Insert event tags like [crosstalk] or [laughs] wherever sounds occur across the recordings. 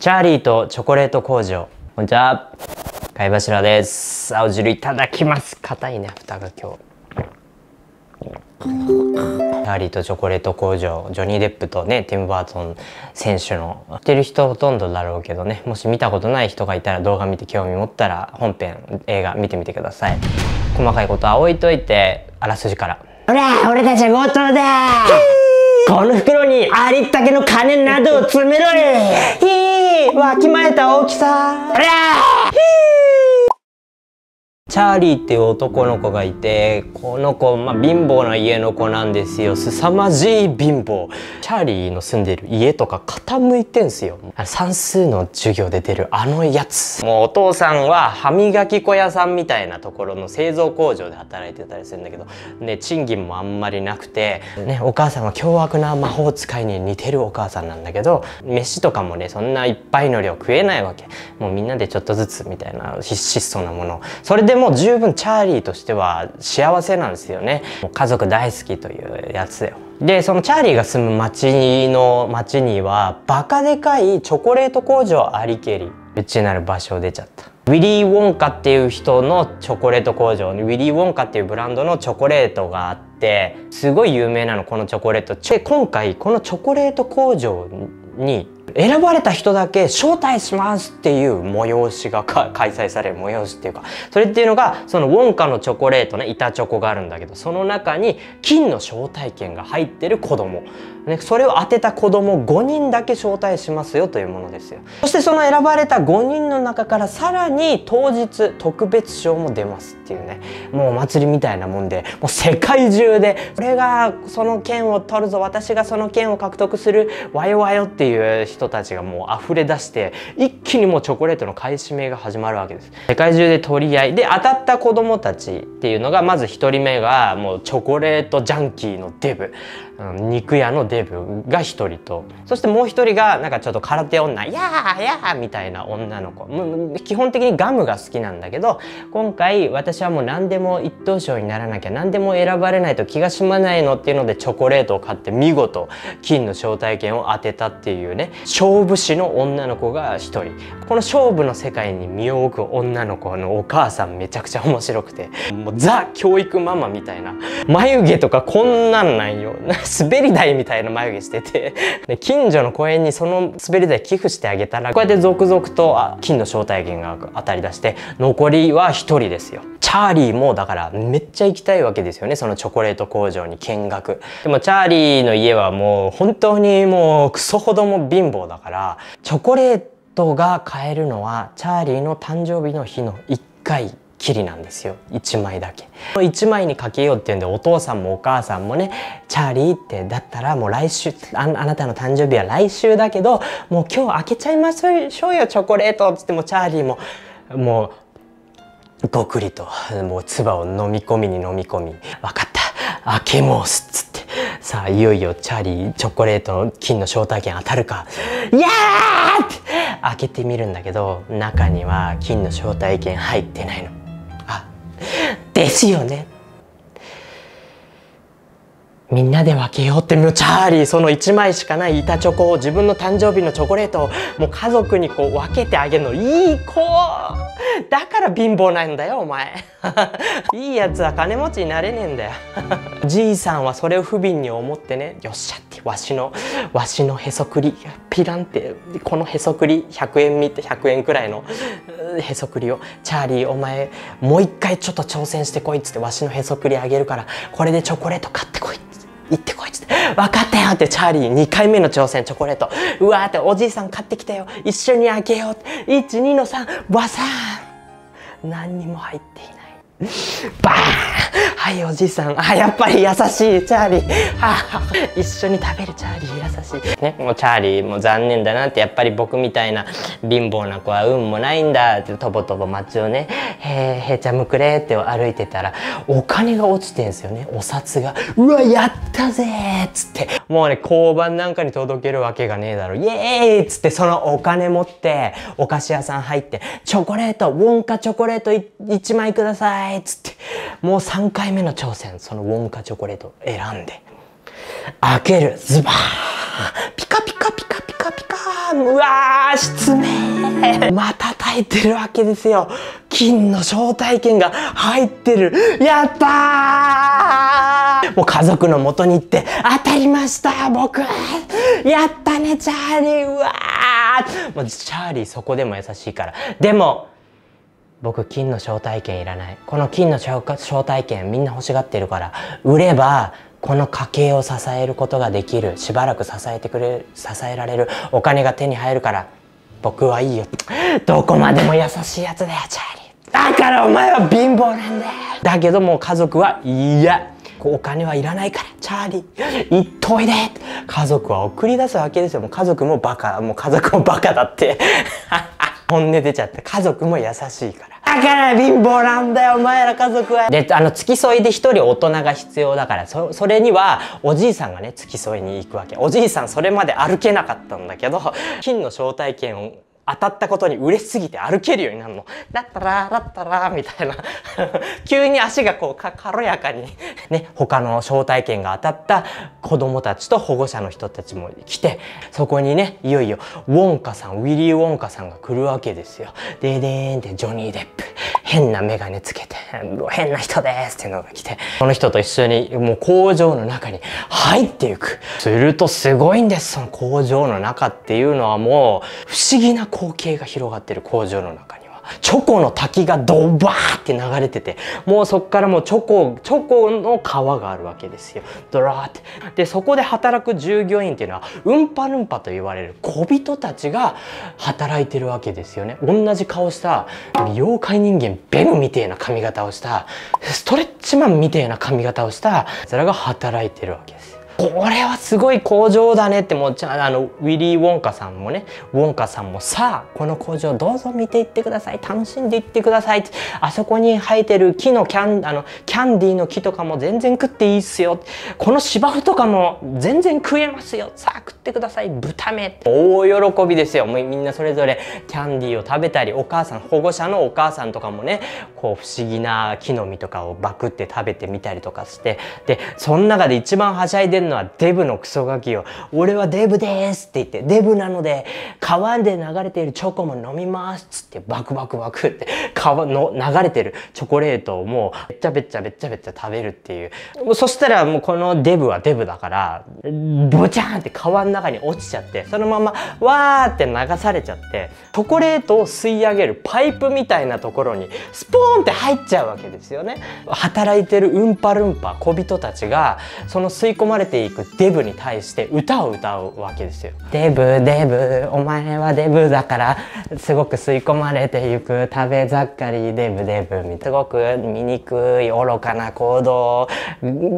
チャーリーとチョコレート工場。こんにちは。貝柱です。青汁いただきます。硬いね、蓋が今日。チャーリーとチョコレート工場、ジョニー・デップとね、ティム・バートン選手の、知ってる人ほとんどだろうけどね、もし見たことない人がいたら動画見て興味持ったら本編、映画見てみてください。細かいことは置いといて、あらすじから。ほら俺たちは強盗だこの袋にありったけの金などを詰めろよわきまえた大きさ。チャーリーっていう男の子がいてこの子、まあ、貧乏な家の子なんですよ凄まじい貧乏チャーリーの住んでる家とか傾いてんすよ算数の授業で出るあのやつもうお父さんは歯磨き粉屋さんみたいなところの製造工場で働いてたりするんだけど、ね、賃金もあんまりなくて、ね、お母さんは凶悪な魔法使いに似てるお母さんなんだけど飯とかもねそんないっぱいの量食えないわけもうみんなでちょっとずつみたいな必死そうなものそれでもう十分チャーリーとしては幸せなんですよね家族大好きというやつよでそのチャーリーが住む町の町にはバカでかいチョコレート工場ありけり内なる場所を出ちゃったウィリー・ウォンカっていう人のチョコレート工場にウィリー・ウォンカっていうブランドのチョコレートがあってすごい有名なのこのチョコレートで今回このチョコレート工場に選ばれた人だけ招待しますっていう催しが開催される催しっていうかそれっていうのがそのウォンカのチョコレートね板チョコがあるんだけどその中に金の招待券が入ってる子供ね、それを当てた子供5人だけ招待しますよというものですよそしてその選ばれた5人の中からさらに当日特別賞も出ますっていうねもうお祭りみたいなもんでもう世界中で俺がその券を取るぞ私がその券を獲得するわよわよっていう人たちがもう溢れ出して一気にもうチョコレートの買い占めが始まるわけです世界中で取り合いで当たった子供たちっていうのがまず1人目がもうチョコレートジャンキーのデブ肉屋のデブが1人とそしてもう1人がなんかちょっと空手女「やあやあ」みたいな女の子基本的にガムが好きなんだけど今回私はもう何でも一等賞にならなきゃ何でも選ばれないと気が済まないのっていうのでチョコレートを買って見事金の招待券を当てたっていうね勝負師の女の子が1人この勝負の世界に身を置く女の子のお母さんめちゃくちゃ面白くてもうザ教育ママみたいな眉毛とかこんなんなんよ滑り台みたいな眉毛してて [laughs] で近所の公園にその滑り台寄付してあげたらこうやって続々とあ金の招待券が当たり出して残りは1人ですよチャーリーもだからめっちゃ行きたいわけですよねそのチョコレート工場に見学でもチャーリーの家はもう本当にもうクソほども貧乏だからチョコレートが買えるのはチャーリーの誕生日の日の1回きりなんですよ1枚だけ1枚にかけようっていうんでお父さんもお母さんもね「チャーリー」ってだったらもう来週あなたの誕生日は来週だけどもう今日開けちゃいましょうよチョコレートっつってもチャーリーももうごくりともう唾を飲み込みに飲み込み「分かった開けもうす」っつってさあいよいよチャーリーチョコレートの金の招待券当たるか「イエーって開けてみるんだけど中には金の招待券入ってないの。ですよね。みんなで分けようってもうチャーリーその1枚しかない板チョコを自分の誕生日のチョコレートをもう家族にこう分けてあげるのいい子だから貧乏なんだよお前 [laughs] いいやつは金持ちになれねえんだよ [laughs] じいさんはそれを不憫に思ってねよっしゃってわしのわしのへそくりピランってこのへそくり100円見て100円くらいのへそくりをチャーリーお前もう一回ちょっと挑戦してこいっつってわしのへそくりあげるからこれでチョコレート買ってこいっつって。行ってこいっつって「分かったよ」ってチャーリー2回目の挑戦チョコレートうわーっておじいさん買ってきたよ一緒にあげようって12の3わさーん。何にも入っていないバーンはいおじいさんあやっぱり優しいチャーリーは一緒に食べるチャーリー優しいねもうチャーリーも残念だなってやっぱり僕みたいな貧乏な子は運もないんだってとぼとぼ街をね「へえへえちゃむくれ」って歩いてたらお金が落ちてんすよねお札が「うわやったぜ!」っつってもうね交番なんかに届けるわけがねえだろイエーイっつってそのお金持ってお菓子屋さん入って「チョコレートウォンカチョコレート1枚ください」っつって、もう3回目の挑戦、そのウォンカチョコレート選んで、開ける、ズバーピカピカピカピカピカうわー、失明また耐えてるわけですよ。金の招待券が入ってる。やったーもう家族の元に行って、当たりました僕やったね、チャーリーうわーもうチャーリーそこでも優しいから。でも、僕金の招待券いらないこの金の招待券みんな欲しがってるから売ればこの家計を支えることができるしばらく支えてくれる支えられるお金が手に入るから僕はいいよどこまでも優しいやつだよチャーリーだからお前は貧乏なんだよだけどもう家族はいやお金はいらないからチャーリー行っといで家族は送り出すわけですよもう家族もバカもう家族もバカだって [laughs] 本音出ちゃって家族も優しいからだから貧乏なんだよお前ら家族はであの付き添いで1人大人が必要だからそれにはおじいさんがね付き添いに行くわけおじいさんそれまで歩けなかったんだけど金の招待券を当たったことに嬉しすぎて歩けるようになるの。だったらー、だったらー、みたいな。[laughs] 急に足がこうか、軽やかにね、他の招待券が当たった子供たちと保護者の人たちも来て、そこにね、いよいよウォンカさん、ウィリー・ウォンカさんが来るわけですよ。ででーんってジョニー・デップ。変なメガネつけて、変な人ですっていうのが来て、この人と一緒にもう工場の中に入っていく。するとすごいんです、その工場の中っていうのはもう不思議な光景が広がってる工場の中に。チョコの滝がドバーって流れてて、もうそっからもうチョコ、チョコの川があるわけですよ。ドラーって。で、そこで働く従業員っていうのは、うんぱるんぱと言われる小人たちが働いてるわけですよね。同じ顔した、妖怪人間ベムみたいな髪型をした、ストレッチマンみたいな髪型をした、それが働いてるわけです。これはすごい工場だねってもうあのウィリー・ウォンカさんもねウォンカさんもさあこの工場どうぞ見ていってください楽しんでいってくださいあそこに生えてる木のキャンあのキャンディーの木とかも全然食っていいっすよこの芝生とかも全然食えますよさあ食ってください豚目大喜びですよもうみんなそれぞれキャンディーを食べたりお母さん保護者のお母さんとかもねこう不思議な木の実とかをバクって食べてみたりとかしてでその中で一番はしゃいでるのはデブのクソガキよ。俺はデブですって言って、デブなので川で流れているチョコも飲みますっつってバクバクバクって川の流れてるチョコレートをもうべっちゃべっちゃべっちゃべっちゃ食べるっていうそしたらもうこのデブはデブだからボチャーンって川の中に落ちちゃってそのままわーって流されちゃってチョコレートを吸い上げるパイプみたいなところにスポーンって入っちゃうわけですよね働いてるウンパルンパ小人たちがその吸い込まれていくデブに対して歌を歌うわけですよデブデブお前はデブだからすごく吸い込まれていく食べかりデブデブすごく醜い愚かな行動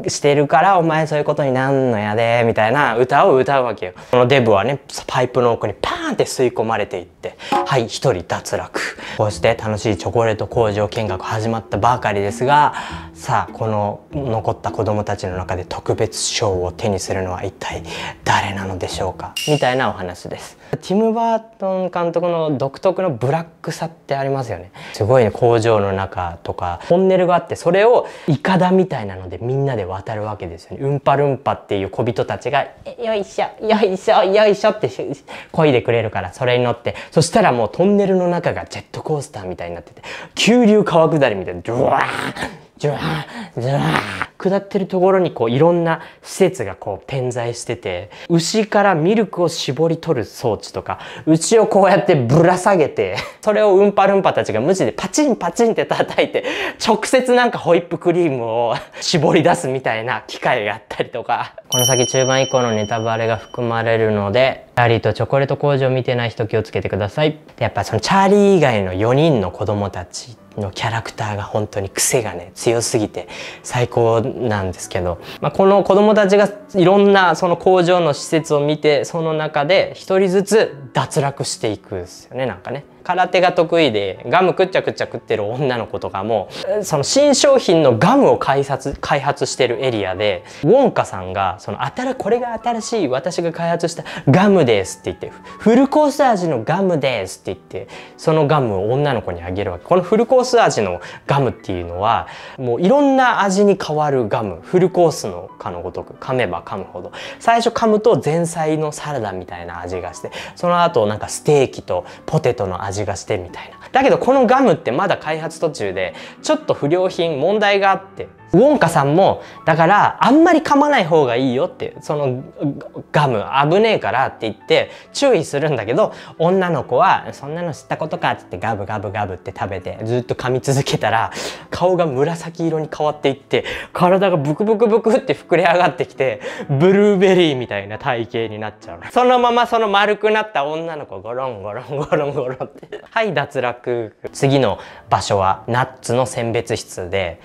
してるからお前そういうことになんのやでみたいな歌を歌うわけよこのデブはねパイプの奥にパーンって吸い込まれていってはい一人脱落こうして楽しいチョコレート工場見学始まったばかりですがさあこの残った子供たちの中で特別賞を手にするのは一体誰なのでしょうかみたいなお話です。ティム・バートン監督の独特のブラックさってありますよねすごいね工場の中とかトンネルがあってそれをイカダみたいなのでみんなで渡るわけですよねうんぱるんぱっていう小人たちが「よいしょよいしょよいしょ」ってこいでくれるからそれに乗ってそしたらもうトンネルの中がジェットコースターみたいになってて急流川下りみたいなドゥワージュワージュワー下ってるところにこういろんな施設がこう点在してて、牛からミルクを絞り取る装置とか、牛をこうやってぶら下げて、それをうんぱるんぱたちが無地でパチンパチンって叩いて、直接なんかホイップクリームを絞り出すみたいな機械があったりとか、この先中盤以降のネタバレが含まれるので、チャーリーとチョコレート工場を見てない人気をつけてください。やっぱそのチャーリー以外の4人の子供たちのキャラクターが本当に癖がね強すぎて最高なんですけど、まあ、この子供たちがいろんなその工場の施設を見てその中で一人ずつ脱落していくんですよねなんかね。空手が得意でガムくっちゃくっちゃ食ってる女の子とかもその新商品のガムを開発開発してるエリアでウォンカさんがその新これが新しい私が開発したガムですって言ってフルコース味のガムですって言ってそのガムを女の子にあげるわけこのフルコース味のガムっていうのはもういろんな味に変わるガムフルコースのかのごとく噛めば噛むほど最初噛むと前菜のサラダみたいな味がしてその後なんかステーキとポテトの味味がしてみたいなだけどこのガムってまだ開発途中でちょっと不良品問題があってウォンカさんもだからあんまり噛まない方がいいよってそのガム危ねえからって言って注意するんだけど女の子はそんなの知ったことかってってガブガブガブって食べてずっと噛み続けたら顔が紫色に変わっていって体がブクブクブクって膨れ上がってきてブルーベリーみたいな体型になっちゃうそのままその丸くなった女の子ゴロンゴロンゴロンゴロンってはい脱落次の場所はナッツの選別室で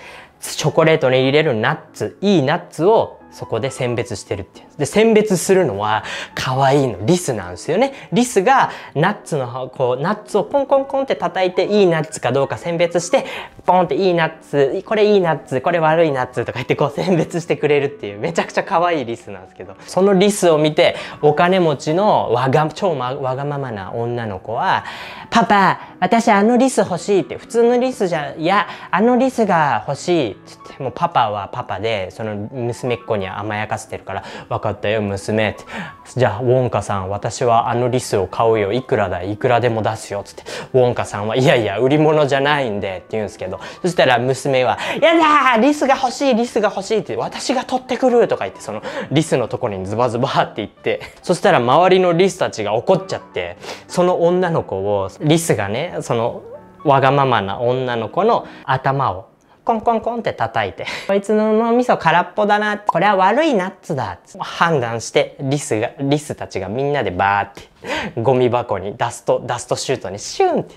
チョコレートに入れるナッツいいナッツをそこで選別してるっていう。で、選別するのは可愛いの。リスなんですよね。リスがナッツの、こう、ナッツをポンコンコンって叩いていいナッツかどうか選別して、ポンっていいナッツ、これいいナッツ、これ悪いナッツとか言ってこう選別してくれるっていうめちゃくちゃ可愛いリスなんですけど、そのリスを見てお金持ちのわが、超、わがままな女の子は、パパ、私あのリス欲しいって、普通のリスじゃ、いや、あのリスが欲しいって言って、もうパパはパパで、その娘っ子にに甘やかせてるから「分かったよ娘」って「じゃあウォンカさん私はあのリスを買うよいくらだいくらでも出すよ」っつってウォンカさんは「いやいや売り物じゃないんで」って言うんですけどそしたら娘は「やだリスが欲しいリスが欲しい」って「私が取ってくる」とか言ってそのリスのところにズバズバって言ってそしたら周りのリスたちが怒っちゃってその女の子をリスがねそのわがままな女の子の頭をコンコンコンって叩いてこいつの脳みそ空っぽだなこれは悪いナッツだ判断してリスがリスたちがみんなでバーってゴミ箱にダストダストシュートにシュンって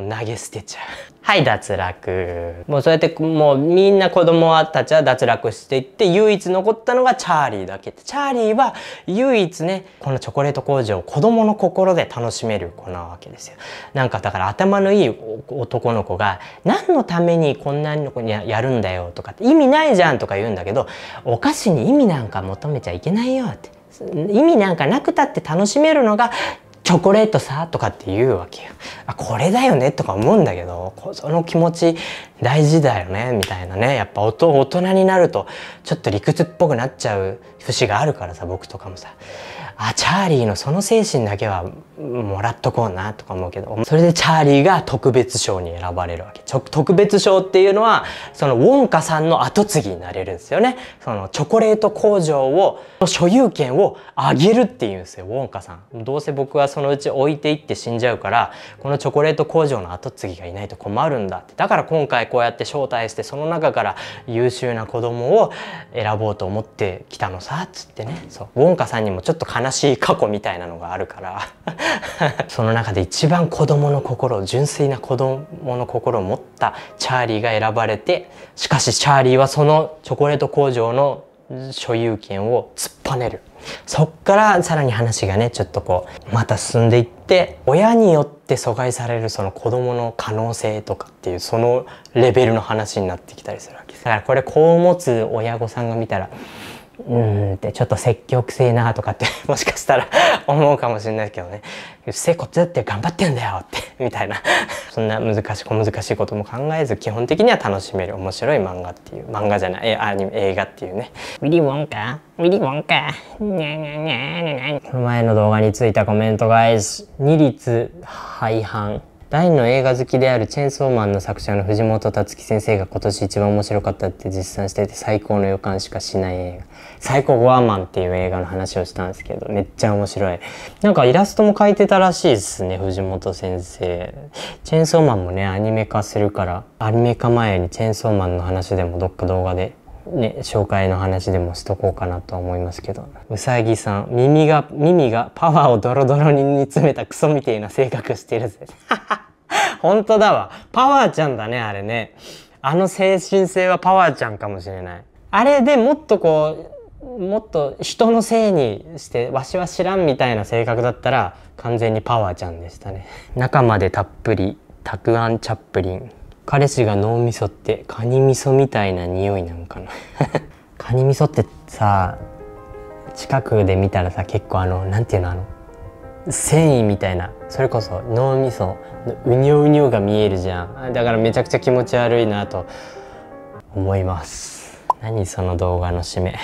もう投げ捨てちゃう。はい、脱落。もうそうやって、もうみんな子供たちは脱落していって、唯一残ったのがチャーリーだけ。チャーリーは唯一ね、このチョコレート工場を子供の心で楽しめる子なわけですよ。なんかだから頭のいい男の子が、何のためにこんなの子にやるんだよとかって、意味ないじゃんとか言うんだけど、お菓子に意味なんか求めちゃいけないよって。意味なんかなくたって楽しめるのがチョコレートさとかって言うわけよ。あ、これだよねとか思うんだけど、その気持ち大事だよねみたいなね。やっぱ大人になるとちょっと理屈っぽくなっちゃう節があるからさ、僕とかもさ。あチャーリーのその精神だけはもらっとこうなとか思うけどそれでチャーリーが特別賞に選ばれるわけ特別賞っていうのはそのウォンカさんの後継ぎになれるんですよねそのチョコレート工場を所有権をあげるっていうんですよウォンカさんどうせ僕はそのうち置いていって死んじゃうからこのチョコレート工場の後継ぎがいないと困るんだってだから今回こうやって招待してその中から優秀な子供を選ぼうと思ってきたのさっつってねそうウォンカさんにもちょっと悲悲しい過去みたいなのがあるから [laughs] その中で一番子供の心純粋な子供の心を持ったチャーリーが選ばれてしかしチャーリーはそのチョコレート工場の所有権を突っぱねるそっからさらに話がねちょっとこうまた進んでいって親によって阻害されるその子供の可能性とかっていうそのレベルの話になってきたりするわけですだからこれ子を持つ親御さんが見たらうんってちょっと積極性なとかって [laughs] もしかしたら [laughs] 思うかもしれないけどねせこっちだって頑張ってんだよって [laughs] みたいなそんな難しい小難しいことも考えず基本的には楽しめる面白い漫画っていう漫画じゃないアニメ映画っていうねウィリウォンカウィリウォンカニャニャニャニャニャこの前の動画についたコメントが2律廃反大の映画好きであるチェンソーマンの作者の藤本達樹先生が今年一番面白かったって実賛してて最高の予感しかしない映画「最高ゴアマン」っていう映画の話をしたんですけどめっちゃ面白いなんかイラストも描いてたらしいですね藤本先生チェンソーマンもねアニメ化するからアニメ化前にチェンソーマンの話でもどっか動画でね、紹介の話でもしとこうかなとは思いますけどうさぎさん耳が耳がパワーをドロドロに煮詰めたクソみてえな性格してるぜ [laughs] 本当だわパワーちゃんだねあれねあの精神性はパワーちゃんかもしれないあれでもっとこうもっと人のせいにしてわしは知らんみたいな性格だったら完全にパワーちゃんでしたね中までたっぷりたくあんチャップリン彼氏が脳みそってカニ味噌みたいな匂いなんかな [laughs] カニ味噌ってさ近くで見たらさ結構あの何て言うのあの繊維みたいなそれこそ脳みそのうにょうにょが見えるじゃんだからめちゃくちゃ気持ち悪いなと思います何その動画の締め